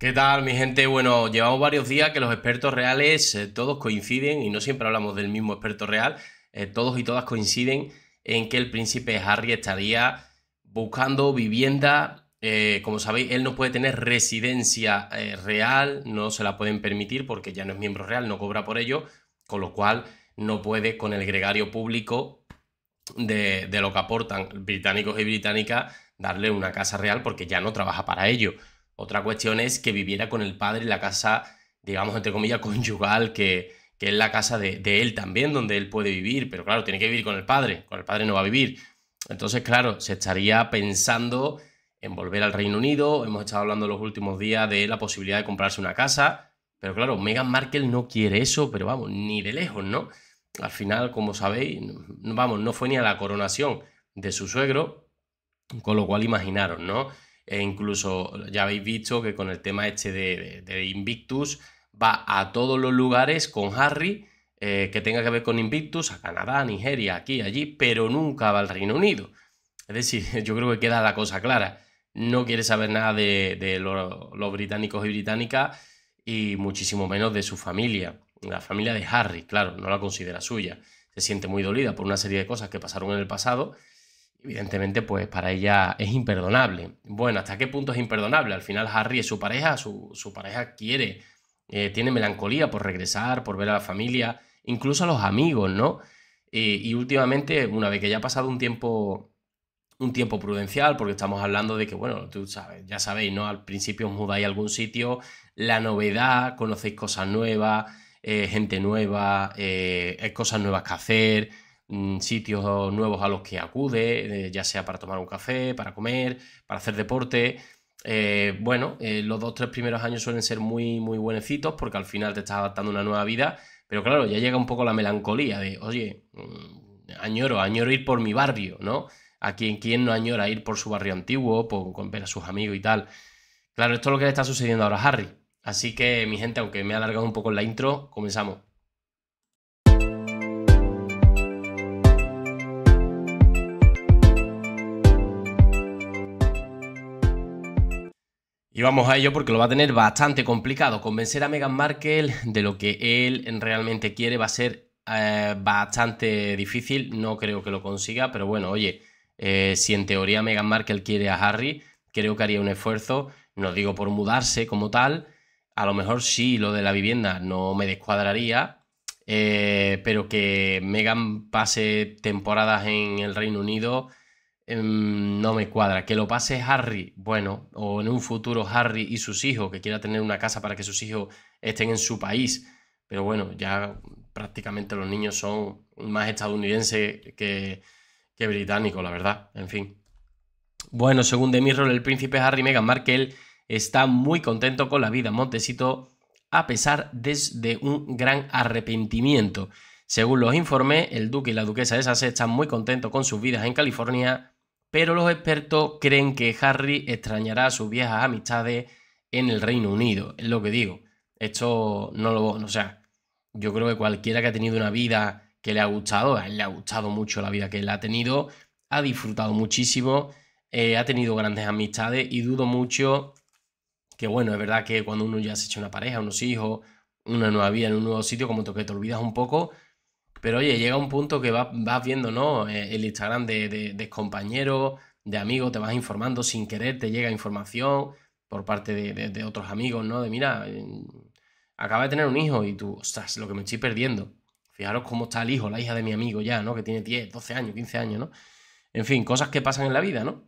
¿Qué tal, mi gente? Bueno, llevamos varios días que los expertos reales eh, todos coinciden, y no siempre hablamos del mismo experto real, eh, todos y todas coinciden en que el príncipe Harry estaría buscando vivienda. Eh, como sabéis, él no puede tener residencia real, no se la pueden permitir porque ya no es miembro real, no cobra por ello, con lo cual no puede con el gregario público de, de lo que aportan británicos y británicas darle una casa real porque ya no trabaja para ello. Otra cuestión es que viviera con el padre en la casa, digamos, entre comillas, conyugal, que, es la casa de, de, él también, donde él puede vivir, pero claro, tiene que vivir con el padre, con el padre no va a vivir. Entonces, claro, se estaría pensando en volver al Reino Unido, hemos estado hablando los últimos días de la posibilidad de comprarse una casa, pero claro, Meghan Markle no quiere eso, pero vamos, ni de lejos, ¿no? Al final, como sabéis, vamos, no fue ni a la coronación de su suegro, con lo cual imaginaron, ¿no? E incluso ya habéis visto que con el tema este de, Invictus va a todos los lugares con Harry eh, que tenga que ver con Invictus, a Canadá, a Nigeria, aquí, allí, pero nunca va al Reino Unido. Es decir, yo creo que queda la cosa clara. No quiere saber nada de, los, los británicos y británicas y muchísimo menos de su familia. La familia de Harry, claro, no la considera suya. Se siente muy dolida por una serie de cosas que pasaron en el pasado Evidentemente, pues para ella es imperdonable. Bueno, ¿hasta qué punto es imperdonable? Al final Harry es su pareja, su, pareja quiere, eh, tiene melancolía por regresar, por ver a la familia, incluso a los amigos, ¿no? Eh, y últimamente, una vez que ya ha pasado un tiempo, un tiempo prudencial, porque estamos hablando de que, bueno, tú sabes, ya sabéis, ¿no? Al principio os mudáis a algún sitio, la novedad, conocéis cosas nuevas, eh, gente nueva, cosas nuevas que hacer Mm, sitios nuevos a los que acude, eh, ya sea para tomar un café, para comer, para hacer deporte. Eh, bueno, eh, los dos, tres primeros años suelen ser muy, muy buenecitos porque al final te estás adaptando a una nueva vida, pero claro, ya llega un poco la melancolía de, oye, mm, añoro, añoro ir por mi barrio, ¿no? A quien, quien no añora ir por su barrio antiguo, por, ver a sus amigos y tal. Claro, esto es lo que le está sucediendo ahora a Harry. Así que, mi gente, aunque me he alargado un poco en la intro, comenzamos. Y vamos a ello porque lo va a tener bastante complicado. Convencer a Meghan Markle de lo que él realmente quiere va a ser eh, bastante difícil. No creo que lo consiga, pero bueno, oye, eh, si en teoría Meghan Markle quiere a Harry, creo que haría un esfuerzo, no digo por mudarse como tal, a lo mejor sí lo de la vivienda no me descuadraría, eh, pero que Meghan pase temporadas en el Reino Unido Em, no me cuadra. Que lo pase Harry, bueno, o en un futuro Harry y sus hijos, que quiera tener una casa para que sus hijos estén en su país. Pero bueno, ya prácticamente los niños son más estadounidenses que, británicos, la verdad. En fin. Bueno, según The Mirror, el príncipe Harry y Meghan Markle está muy contento con la vida en Montecito, a pesar de, un gran arrepentimiento. Según los informes, el duque y la duquesa de Sussex están muy contentos con sus vidas en California pero los expertos creen que Harry extrañará sus viejas amistades en el Reino Unido, es lo que digo. Esto no lo... O sea, yo creo que cualquiera que ha tenido una vida que le ha gustado, a él le ha gustado mucho la vida que él ha tenido, ha disfrutado muchísimo, eh, ha tenido grandes amistades y dudo mucho que, bueno, es verdad que cuando uno ya se echa una pareja, unos hijos, una nueva vida en un nuevo sitio, como que te olvidas un poco, pero oye, llega un punto que vas, viendo, ¿no? Eh, el Instagram de, de, de compañeros, de amigos, te vas informando sin querer, te llega información por parte de, otros amigos, ¿no? De mira, acaba de tener un hijo y tú, ostras, lo que me estoy perdiendo. Fijaros cómo está el hijo, la hija de mi amigo ya, ¿no? Que tiene 10, 12 años, 15 años, ¿no? En fin, cosas que pasan en la vida, ¿no?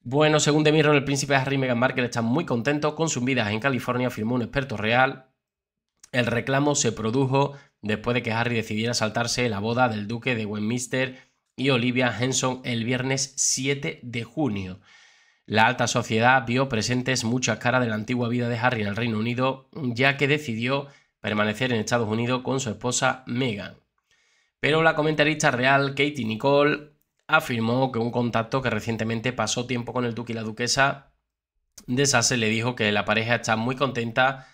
Bueno, según The el príncipe Harry y Meghan Markle están muy contentos con sus vidas en California, firmó un experto real. El reclamo se produjo después de que Harry decidiera saltarse la boda del duque de Westminster y Olivia Henson el viernes 7 de junio. La alta sociedad vio presentes muchas caras de la antigua vida de Harry en el Reino Unido, ya que decidió permanecer en Estados Unidos con su esposa Meghan. Pero la comentarista real Katie Nicole afirmó que un contacto que recientemente pasó tiempo con el duque y la duquesa de Sasse le dijo que la pareja está muy contenta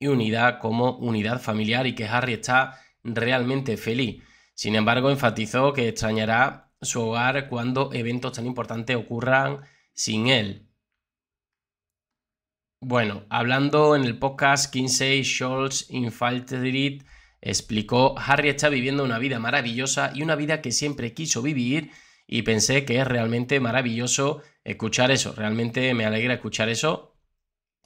y unidad como unidad familiar y que Harry está realmente feliz. Sin embargo, enfatizó que extrañará su hogar cuando eventos tan importantes ocurran sin él. Bueno, hablando en el podcast 15 Scholz Infanterit explicó, Harry está viviendo una vida maravillosa y una vida que siempre quiso vivir y pensé que es realmente maravilloso escuchar eso, realmente me alegra escuchar eso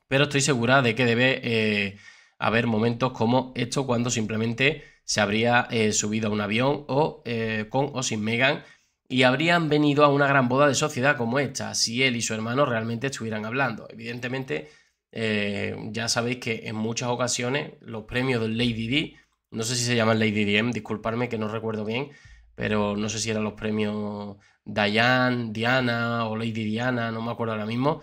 pero estoy segura de que debe eh, haber momentos como esto cuando simplemente se habría eh, subido a un avión o eh, con o sin Megan y habrían venido a una gran boda de sociedad como esta, si él y su hermano realmente estuvieran hablando. Evidentemente, ya sabéis que en muchas ocasiones los premios del Lady D, no sé si se llaman Lady DM, em, disculparme que no recuerdo bien, pero no sé si eran los premios Diane, Diana o Lady Diana, no me acuerdo ahora mismo,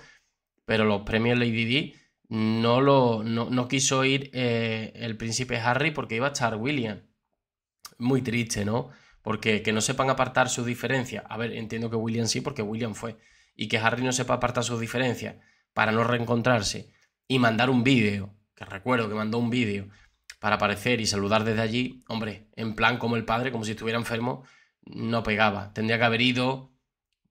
pero los premios Lady Di no, lo, no, quiso ir eh, el príncipe Harry porque iba a estar William. Muy triste, ¿no? Porque que no sepan apartar sus diferencias. A ver, entiendo que William sí, porque William fue. Y que Harry no sepa apartar sus diferencias para no reencontrarse y mandar un vídeo, que recuerdo que mandó un vídeo para aparecer y saludar desde allí, hombre, en plan como el padre, como si estuviera enfermo, no pegaba. Tendría que haber ido,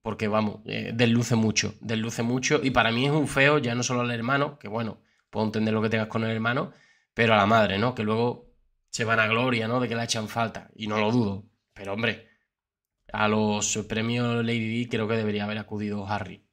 porque vamos, eh, desluce mucho, desluce mucho. Y para mí es un feo, ya no solo al hermano, que bueno, puedo entender lo que tengas con el hermano, pero a la madre, ¿no? Que luego se van a gloria, ¿no? De que la echan falta. Y no lo dudo. Pero hombre, a los premios Lady D creo que debería haber acudido Harry.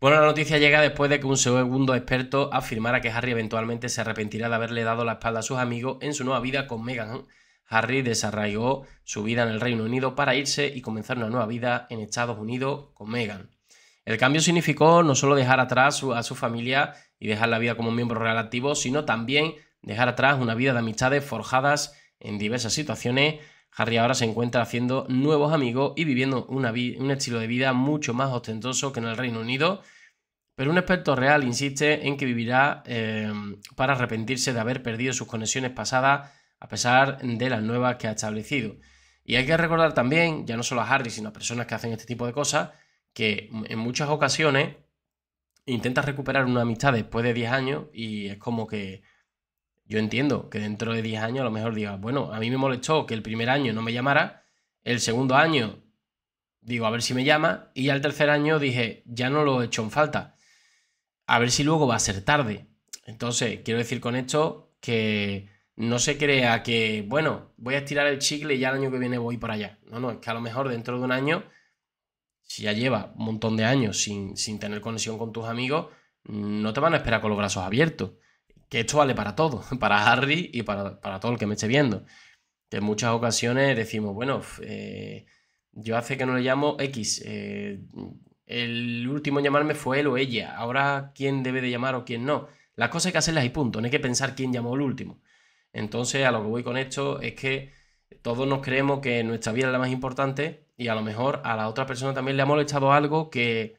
Bueno, la noticia llega después de que un segundo experto afirmara que Harry eventualmente se arrepentirá de haberle dado la espalda a sus amigos en su nueva vida con Meghan Harry desarraigó su vida en el Reino Unido para irse y comenzar una nueva vida en Estados Unidos con Meghan. El cambio significó no solo dejar atrás a su familia y dejar la vida como miembro real activo, sino también dejar atrás una vida de amistades forjadas en diversas situaciones. Harry ahora se encuentra haciendo nuevos amigos y viviendo una un estilo de vida mucho más ostentoso que en el Reino Unido, pero un experto real insiste en que vivirá eh, para arrepentirse de haber perdido sus conexiones pasadas a pesar de las nuevas que ha establecido. Y hay que recordar también, ya no solo a Harry, sino a personas que hacen este tipo de cosas, que en muchas ocasiones intenta recuperar una amistad después de 10 años y es como que yo entiendo que dentro de 10 años a lo mejor digas, bueno, a mí me molestó que el primer año no me llamara, el segundo año digo, a ver si me llama, y al tercer año dije, ya no lo he hecho en falta, a ver si luego va a ser tarde. Entonces, quiero decir con esto que no se crea que, bueno, voy a estirar el chicle y ya el año que viene voy para allá. No, no, es que a lo mejor dentro de un año, si ya lleva un montón de años sin, tener conexión con tus amigos, no te van a esperar con los brazos abiertos. Que esto vale para todo, para Harry y para, todo el que me esté viendo. Que en muchas ocasiones decimos, bueno, eh, yo hace que no le llamo X. Eh, el último en llamarme fue él o ella. Ahora, ¿quién debe de llamar o quién no? Las cosas hay que hacerlas y punto. No hay que pensar quién llamó el último. Entonces, a lo que voy con esto es que todos nos creemos que nuestra vida es la más importante y a lo mejor a la otra persona también le ha molestado algo que,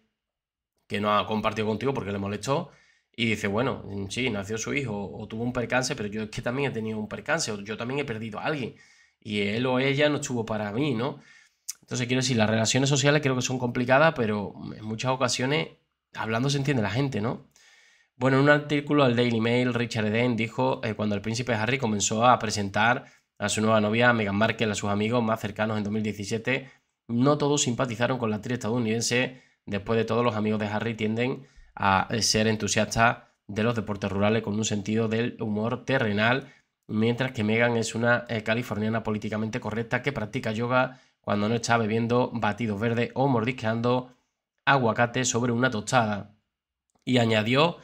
no ha compartido contigo porque le molestó y dice, bueno, sí, nació su hijo o tuvo un percance, pero yo es que también he tenido un percance o yo también he perdido a alguien y él o ella no estuvo para mí, ¿no? Entonces quiero decir, las relaciones sociales creo que son complicadas, pero en muchas ocasiones hablando se entiende la gente, ¿no? Bueno, en un artículo al Daily Mail, Richard Eden dijo eh, cuando el príncipe Harry comenzó a presentar a su nueva novia, Meghan Markle, a sus amigos más cercanos en 2017, no todos simpatizaron con la actriz estadounidense. Después de todo, los amigos de Harry tienden a eh, ser entusiastas de los deportes rurales con un sentido del humor terrenal, mientras que Meghan es una eh, californiana políticamente correcta que practica yoga cuando no está bebiendo batidos verdes o mordisqueando aguacate sobre una tostada. Y añadió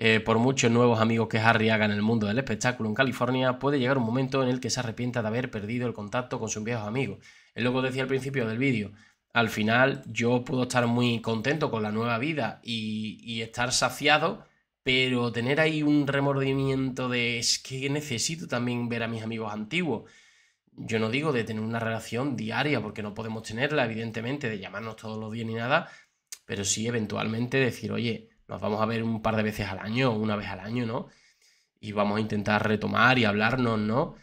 eh, por muchos nuevos amigos que Harry haga en el mundo del espectáculo en California, puede llegar un momento en el que se arrepienta de haber perdido el contacto con sus viejos amigos. Es lo que decía al principio del vídeo. Al final yo puedo estar muy contento con la nueva vida y estar saciado, pero tener ahí un remordimiento de es que necesito también ver a mis amigos antiguos. Yo no digo de tener una relación diaria, porque no podemos tenerla, evidentemente, de llamarnos todos los días ni nada, pero sí eventualmente decir, oye, nos vamos a ver un par de veces al año, una vez al año, ¿no? Y vamos a intentar retomar y hablarnos, ¿no?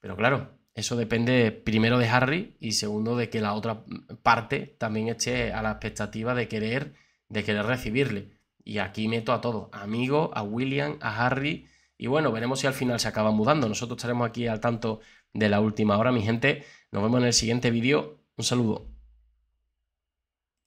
Pero claro, eso depende primero de Harry y segundo de que la otra parte también esté a la expectativa de querer, de querer recibirle. Y aquí meto a todos, a Amigo, a William, a Harry. Y bueno, veremos si al final se acaba mudando. Nosotros estaremos aquí al tanto de la última hora, mi gente. Nos vemos en el siguiente vídeo. Un saludo.